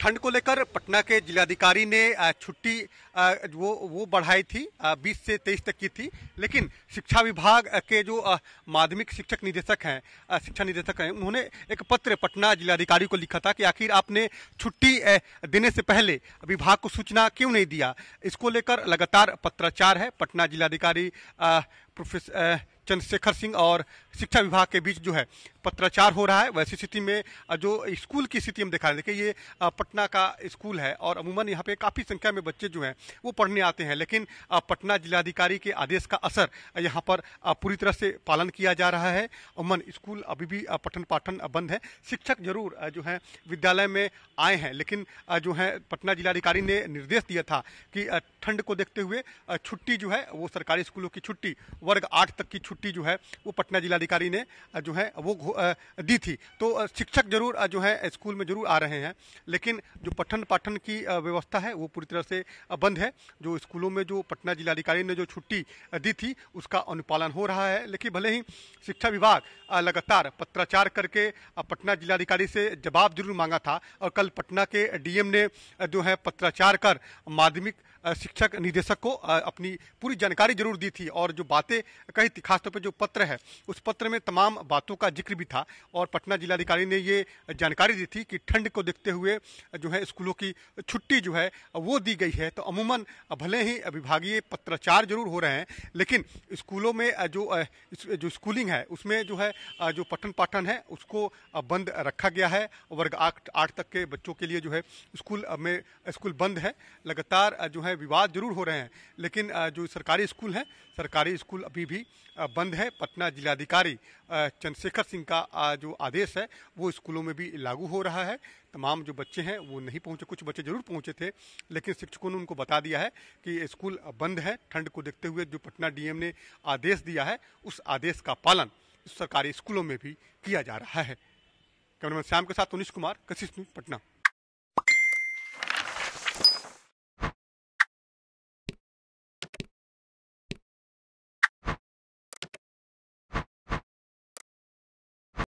ठंड को लेकर पटना के जिलाधिकारी ने छुट्टी वो वो बढ़ाई थी 20 से 23 तक की थी लेकिन शिक्षा विभाग के जो माध्यमिक शिक्षक निदेशक हैं शिक्षा निदेशक हैं उन्होंने एक पत्र पटना जिलाधिकारी को लिखा था कि आखिर आपने छुट्टी देने से पहले विभाग को सूचना क्यों नहीं दिया इसको लेकर लगातार पत्राचार है पटना जिलाधिकारी प्रोफेसर चंद्रशेखर सिंह और शिक्षा विभाग के बीच जो है पत्राचार हो रहा है वैसी स्थिति में जो स्कूल की स्थिति हम दिखा रहे हैं देखिए ये पटना का स्कूल है और अमूमन यहाँ पे काफ़ी संख्या में बच्चे जो हैं वो पढ़ने आते हैं लेकिन पटना जिलाधिकारी के आदेश का असर यहाँ पर पूरी तरह से पालन किया जा रहा है अमूमन स्कूल अभी भी पठन पाठन बंद है शिक्षक जरूर जो है विद्यालय में आए हैं लेकिन जो है पटना जिलाधिकारी ने निर्देश दिया था कि ठंड को देखते हुए छुट्टी जो है वो सरकारी स्कूलों की छुट्टी वर्ग आठ तक की छुट्टी छुट्टी जो है वो पटना जिलाधिकारी ने जो है वो दी थी तो शिक्षक जरूर जो है स्कूल में जरूर आ रहे हैं लेकिन जो पठन पाठन की व्यवस्था है वो पूरी तरह से बंद है जो स्कूलों में जो पटना जिलाधिकारी ने जो छुट्टी दी थी उसका अनुपालन हो रहा है लेकिन भले ही शिक्षा विभाग लगातार पत्राचार करके पटना जिलाधिकारी से जवाब जरूर मांगा था और कल पटना के डीएम ने जो है पत्राचार कर माध्यमिक शिक्षक निदेशक को अपनी पूरी जानकारी जरूर दी थी और जो बातें कही थी खासतौर पर जो पत्र है उस पत्र में तमाम बातों का जिक्र भी था और पटना जिलाधिकारी ने ये जानकारी दी थी कि ठंड को देखते हुए जो है स्कूलों की छुट्टी जो है वो दी गई है तो अमूमन भले ही विभागीय पत्राचार जरूर हो रहे हैं लेकिन स्कूलों में जो जो स्कूलिंग है उसमें जो है जो पठन पाठन है उसको बंद रखा गया है वर्ग आठ आठ तक के बच्चों के लिए जो है स्कूल में स्कूल बंद है लगातार जो है है विवाद जरूर हो रहे हैं लेकिन जो सरकारी स्कूल हैं सरकारी स्कूल अभी भी बंद है पटना जिलाधिकारी चंद्रशेखर सिंह का जो आदेश है वो स्कूलों में भी लागू हो रहा है तमाम जो बच्चे हैं वो नहीं पहुंचे कुछ बच्चे जरूर पहुंचे थे लेकिन शिक्षकों ने उनको बता दिया है कि स्कूल बंद है ठंड को देखते हुए जो पटना डीएम ने आदेश दिया है उस आदेश का पालन सरकारी स्कूलों में भी किया जा रहा है कैमरामैन श्याम के साथ उनिश कुमार कशिश पटना